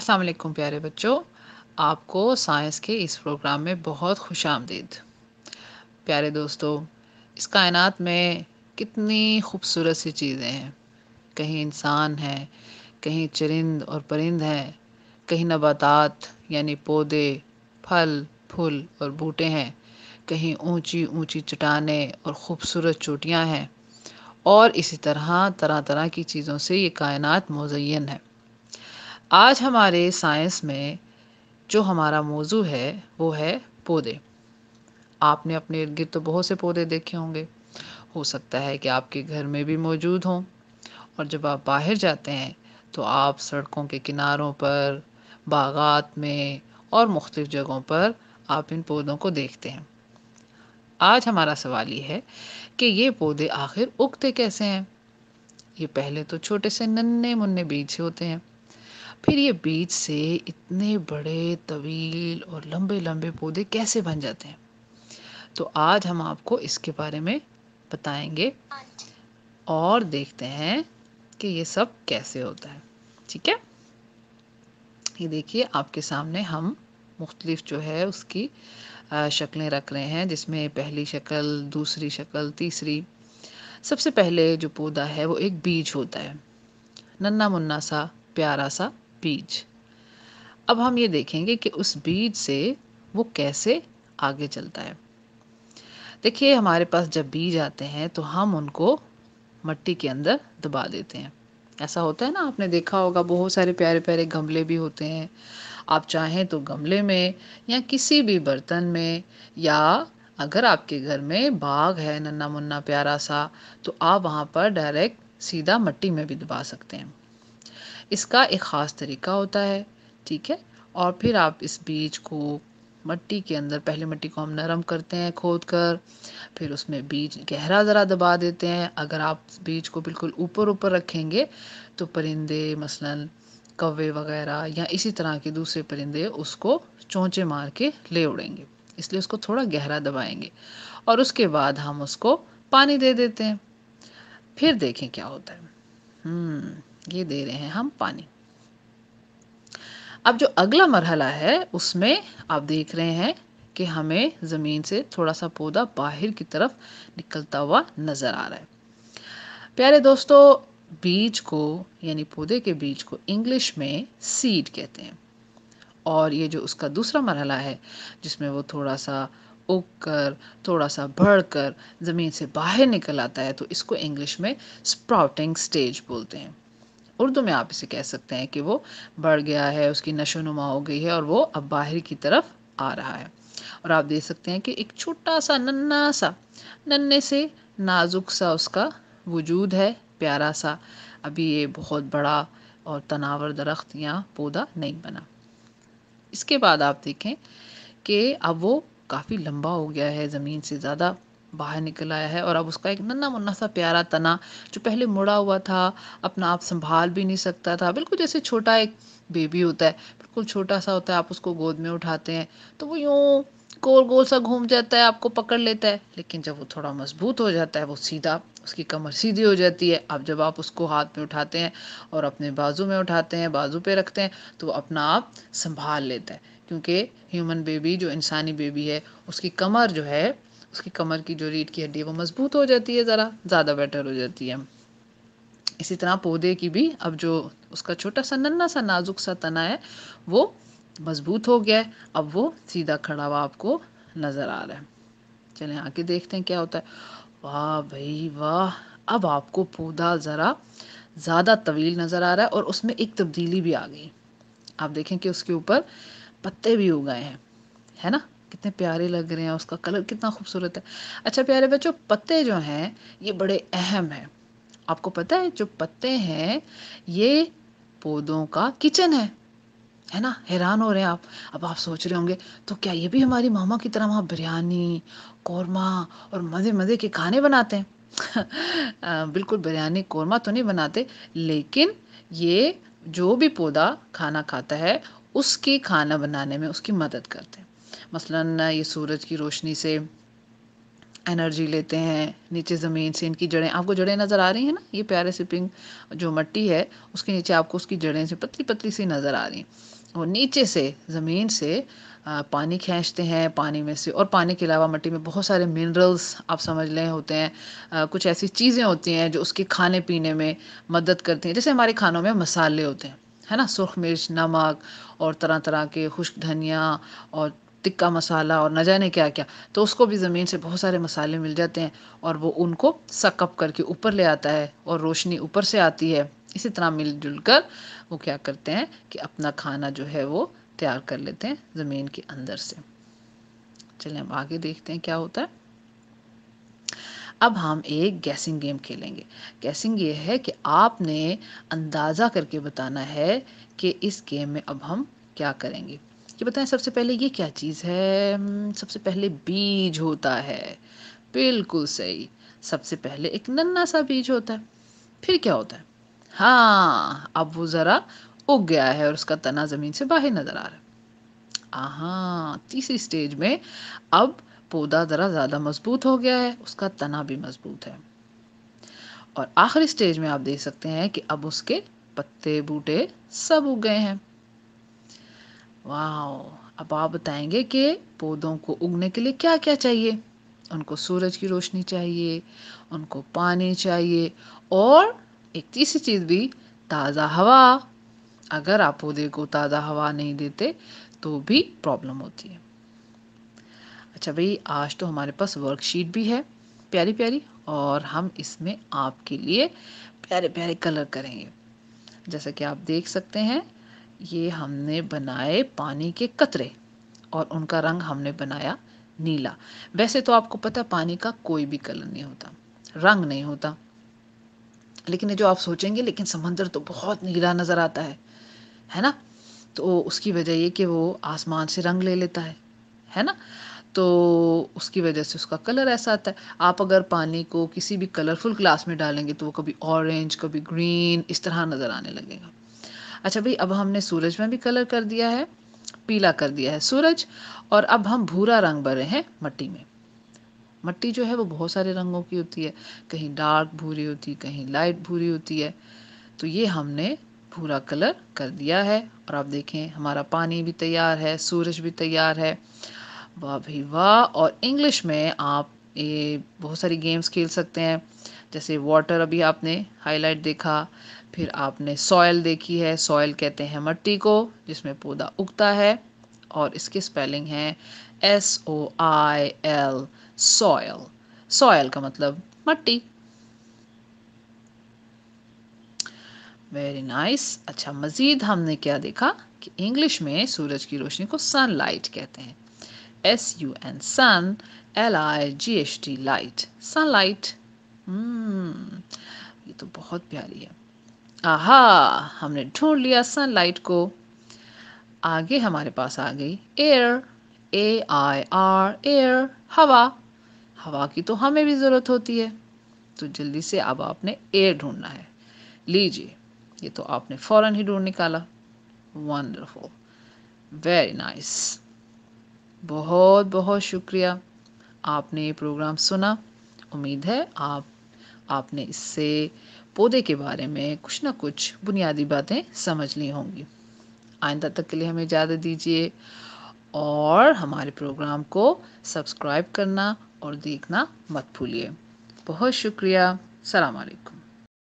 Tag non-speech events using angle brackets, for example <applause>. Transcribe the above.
असलकुम प्यारे बच्चों आपको साइंस के इस प्रोग्राम में बहुत खुश आमदीद प्यारे दोस्तों इस कायनात में कितनी खूबसूरत सी चीज़ें हैं कहीं इंसान है कहीं चरिंद और परिंद हैं कहीं नबातात यानी पौधे फल फूल और बूटे हैं कहीं ऊंची ऊंची चट्टानें और ख़ूबसूरत चोटियां हैं और इसी तरह तरह तरह की चीज़ों से ये कायनात मुजयन है आज हमारे साइंस में जो हमारा मौजू है वो है पौधे आपने अपने इर्द गिर्द तो बहुत से पौधे देखे होंगे हो सकता है कि आपके घर में भी मौजूद हों और जब आप बाहर जाते हैं तो आप सड़कों के किनारों पर बागात में और मुख्तफ जगहों पर आप इन पौधों को देखते हैं आज हमारा सवाल ये है कि ये पौधे आखिर उगते कैसे हैं ये पहले तो छोटे से नन्हे मुन्ने बीज होते हैं फिर ये बीज से इतने बड़े तवील और लंबे लंबे पौधे कैसे बन जाते हैं तो आज हम आपको इसके बारे में बताएंगे और देखते हैं कि ये सब कैसे होता है ठीक है ये देखिए आपके सामने हम मुख्तलिफ जो है उसकी शक्लें रख रहे हैं जिसमें पहली शक्ल दूसरी शक्ल तीसरी सबसे पहले जो पौधा है वो एक बीज होता है नन्ना मुन्ना सा प्यारा सा बीज अब हम ये देखेंगे कि उस बीज से वो कैसे आगे चलता है देखिए हमारे पास जब बीज आते हैं तो हम उनको मट्टी के अंदर दबा देते हैं ऐसा होता है ना आपने देखा होगा बहुत सारे प्यारे प्यारे गमले भी होते हैं आप चाहें तो गमले में या किसी भी बर्तन में या अगर आपके घर में बाग है नन्ना मुन्ना प्यारा सा तो आप वहाँ पर डायरेक्ट सीधा मिट्टी में भी दबा सकते हैं इसका एक ख़ास तरीका होता है ठीक है और फिर आप इस बीज को मट्टी के अंदर पहले मिट्टी को हम नरम करते हैं खोद कर फिर उसमें बीज गहरा ज़रा दबा देते हैं अगर आप बीज को बिल्कुल ऊपर ऊपर रखेंगे तो परिंदे मसलन कौवे वगैरह या इसी तरह के दूसरे परिंदे उसको चोंचे मार के ले उड़ेंगे इसलिए उसको थोड़ा गहरा दबाएंगे और उसके बाद हम उसको पानी दे देते हैं फिर देखें क्या होता है हम्म ये दे रहे हैं हम पानी अब जो अगला मरहला है उसमें आप देख रहे हैं कि हमें ज़मीन से थोड़ा सा पौधा बाहर की तरफ निकलता हुआ नज़र आ रहा है प्यारे दोस्तों बीज को यानी पौधे के बीज को इंग्लिश में सीड कहते हैं और ये जो उसका दूसरा मरहला है जिसमें वो थोड़ा सा उग कर थोड़ा सा बढ़ कर ज़मीन से बाहर निकल आता है तो इसको इंग्लिश में स्प्राउटिंग स्टेज बोलते हैं उर्दू में आप इसे कह सकते हैं कि वो बढ़ गया है उसकी नशो नुमा हो गई है और वो अब बाहर की तरफ आ रहा है और आप देख सकते हैं कि एक छोटा सा नन्ना सा नन्ने से नाजुक सा उसका वजूद है प्यारा सा अभी ये बहुत बड़ा और तनावर दरख्त या पौधा नहीं बना इसके बाद आप देखें कि अब वो काफ़ी लंबा हो गया है ज़मीन से ज़्यादा बाहर निकल आया है और अब उसका एक नन्ना मुन्ना सा प्यारा तना जो पहले मुड़ा हुआ था अपना आप संभाल भी नहीं सकता था बिल्कुल जैसे छोटा एक बेबी होता है बिल्कुल छोटा सा होता है आप उसको गोद में उठाते हैं तो वो यूँ गोल गोल सा घूम जाता है आपको पकड़ लेता है लेकिन जब वो थोड़ा मजबूत हो जाता है वो सीधा उसकी कमर सीधी हो जाती है अब जब आप उसको हाथ में उठाते हैं और अपने बाजू में उठाते हैं बाजू पे रखते हैं तो वो अपना आप संभाल लेता है क्योंकि ह्यूमन बेबी जो इंसानी बेबी है उसकी कमर जो है उसकी कमर की जो रीढ़ की हड्डी है वो मजबूत हो जाती है ज़रा ज़्यादा बेटर हो जाती है इसी तरह पौधे की भी अब जो उसका छोटा सा नन्ना सा नाजुक सा तना है वो मजबूत हो गया है अब वो सीधा खड़ा हुआ आपको नज़र आ रहा है चले आके देखते हैं क्या होता है वाह भाई वाह अब आपको पौधा ज़रा ज़्यादा तवील नज़र आ रहा है और उसमें एक तब्दीली भी आ गई आप देखें कि उसके ऊपर पत्ते भी उगाए हैं है ना कितने प्यारे लग रहे हैं उसका कलर कितना खूबसूरत है अच्छा प्यारे बच्चों पत्ते जो हैं ये बड़े अहम हैं आपको पता है जो पत्ते हैं ये पौधों का किचन है है ना हैरान हो रहे हैं आप अब आप सोच रहे होंगे तो क्या ये भी हमारी मामा की तरह वहाँ बिरयानी कौरमा और मज़े मज़े के खाने बनाते हैं <laughs> बिल्कुल बिरयानी कौरमा तो नहीं बनाते लेकिन ये जो भी पौधा खाना खाता है उसके खाना बनाने में उसकी मदद करते हैं मसलन ये सूरज की रोशनी से एनर्जी लेते हैं नीचे ज़मीन से इनकी जड़ें आपको जड़ें नज़र आ रही हैं ना ये प्यारे से पिंक जो मट्टी है उसके नीचे आपको उसकी जड़ें से पतली पतली सी नज़र आ रही हैं और नीचे से ज़मीन से पानी खींचते हैं पानी में से और पानी के अलावा मट्टी में बहुत सारे मिनरल्स आप समझ लें होते हैं कुछ ऐसी चीज़ें होती हैं जो उसके खाने पीने में मदद करती हैं जैसे हमारे खानों में मसाले होते हैं है ना सुरख मिर्च नमक और तरह तरह के खुश्क धनिया और टिक्का मसाला और न जाने क्या क्या तो उसको भी ज़मीन से बहुत सारे मसाले मिल जाते हैं और वो उनको सकअप करके ऊपर ले आता है और रोशनी ऊपर से आती है इसी तरह मिलजुल कर वो क्या करते हैं कि अपना खाना जो है वो तैयार कर लेते हैं ज़मीन के अंदर से चलिए हम आगे देखते हैं क्या होता है अब हम एक गैसिंग गेम खेलेंगे गैसिंग ये है कि आपने अंदाज़ा करके बताना है कि इस गेम में अब हम क्या करेंगे कि बताएं सबसे पहले ये क्या चीज़ है हम्म, सबसे पहले बीज होता है बिल्कुल सही सबसे पहले एक नन्ना सा बीज होता है फिर क्या होता है हाँ अब वो ज़रा उग गया है और उसका तना ज़मीन से बाहर नज़र आ रहा है हाँ तीसरी स्टेज में अब पौधा ज़रा ज़्यादा मजबूत हो गया है उसका तना भी मजबूत है और आखिरी स्टेज में आप देख सकते हैं कि अब उसके पत्ते बूटे सब उग गए हैं वाओ अब आप बताएंगे कि पौधों को उगने के लिए क्या क्या चाहिए उनको सूरज की रोशनी चाहिए उनको पानी चाहिए और एक तीसरी चीज़ भी ताज़ा हवा अगर आप पौधे को ताज़ा हवा नहीं देते तो भी प्रॉब्लम होती है अच्छा भाई आज तो हमारे पास वर्कशीट भी है प्यारी प्यारी और हम इसमें आपके लिए प्यारे प्यारे कलर करेंगे जैसा कि आप देख सकते हैं ये हमने बनाए पानी के कतरे और उनका रंग हमने बनाया नीला वैसे तो आपको पता पानी का कोई भी कलर नहीं होता रंग नहीं होता लेकिन ये जो आप सोचेंगे लेकिन समंदर तो बहुत नीला नज़र आता है है ना तो उसकी वजह ये कि वो आसमान से रंग ले लेता है है ना तो उसकी वजह से उसका कलर ऐसा आता है आप अगर पानी को किसी भी कलरफुल ग्लास में डालेंगे तो वो कभी ऑरेंज कभी ग्रीन इस तरह नज़र आने लगेगा अच्छा भाई अब हमने सूरज में भी कलर कर दिया है पीला कर दिया है सूरज और अब हम भूरा रंग भरे हैं मट्टी में मट्टी जो है वो बहुत सारे रंगों की होती है कहीं डार्क भूरी होती है कहीं लाइट भूरी होती है तो ये हमने भूरा कलर कर दिया है और आप देखें हमारा पानी भी तैयार है सूरज भी तैयार है वाह भी वाह और इंग्लिश में आप ये बहुत सारी गेम्स खेल सकते हैं जैसे वाटर अभी आपने हाईलाइट देखा फिर आपने सॉयल देखी है सॉयल कहते हैं मट्टी को जिसमें पौधा उगता है और इसकी स्पेलिंग है S O I L soil soil का मतलब मट्टी वेरी नाइस nice. अच्छा मज़ीद हमने क्या देखा कि इंग्लिश में सूरज की रोशनी को सन लाइट कहते हैं S U N sun L I G H T light sunlight ये तो बहुत प्यारी है आहा हमने ढूंढ लिया सनलाइट को आगे हमारे पास आ गई air A I R air हवा हवा की तो हमें भी ज़रूरत होती है तो जल्दी से अब आपने एयर ढूंढना है लीजिए ये तो आपने फ़ौरन ही ढूंढ निकाला वंडरफुल वेरी नाइस बहुत बहुत शुक्रिया आपने ये प्रोग्राम सुना उम्मीद है आप आपने इससे पौधे के बारे में कुछ ना कुछ बुनियादी बातें समझ ली होंगी आइंदा तक के लिए हमें इजाज़त दीजिए और हमारे प्रोग्राम को सब्सक्राइब करना और देखना मत भूलिए बहुत शुक्रिया सलामकुम